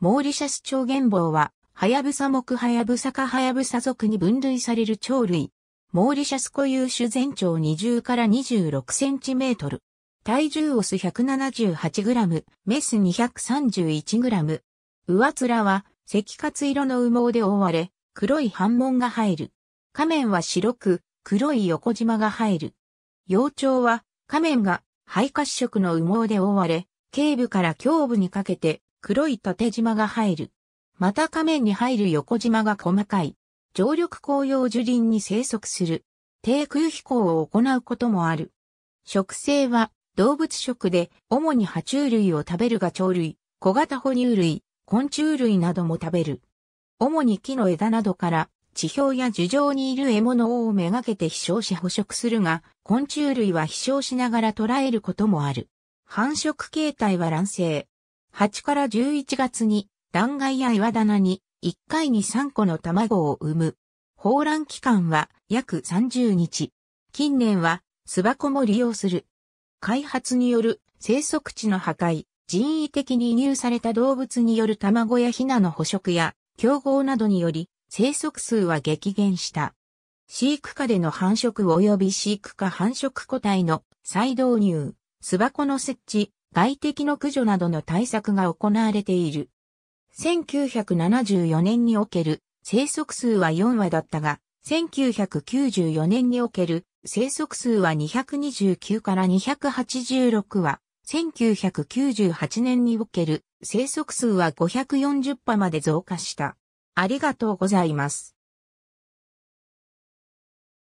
モーリシャス長原棒は、ハヤブサ木ハヤブサかハヤブサ族に分類される鳥類。モーリシャス固有種全長20から26センチメートル。体重オス178グラム、メス231グラム。上面は赤活色の羽毛で覆われ、黒い斑紋が入る。仮面は白く、黒い横縞が入る。幼鳥は、仮面が肺褐色の羽毛で覆われ、頸部から胸部にかけて黒い縦縞が入る。また下面に入る横縞が細かい。常緑紅葉樹林に生息する。低空飛行を行うこともある。食性は動物食で主に爬虫類を食べるが鳥類、小型哺乳類、昆虫類なども食べる。主に木の枝などから地表や樹上にいる獲物をめがけて飛翔し捕食するが、昆虫類は飛翔しながら捕らえることもある。繁殖形態は卵生、8から11月に、断崖や岩棚に、1回に3個の卵を産む。放卵期間は約30日。近年は巣箱も利用する。開発による生息地の破壊、人為的に輸入された動物による卵やヒナの捕食や競合などにより生息数は激減した。飼育下での繁殖及び飼育下繁殖個体の再導入、巣箱の設置、外敵の駆除などの対策が行われている。1974年における生息数は4羽だったが、1994年における生息数は229から286羽、1998年における生息数は540羽まで増加した。ありがとうございます。